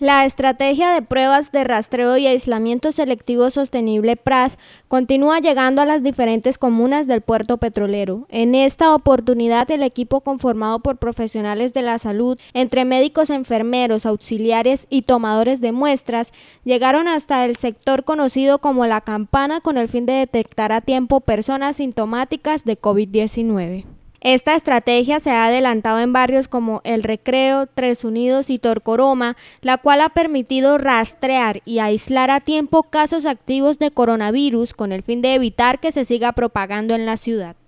La estrategia de pruebas de rastreo y aislamiento selectivo sostenible PRAS continúa llegando a las diferentes comunas del puerto petrolero. En esta oportunidad, el equipo conformado por profesionales de la salud, entre médicos, enfermeros, auxiliares y tomadores de muestras, llegaron hasta el sector conocido como la campana con el fin de detectar a tiempo personas sintomáticas de COVID-19. Esta estrategia se ha adelantado en barrios como El Recreo, Tres Unidos y Torcoroma, la cual ha permitido rastrear y aislar a tiempo casos activos de coronavirus con el fin de evitar que se siga propagando en la ciudad.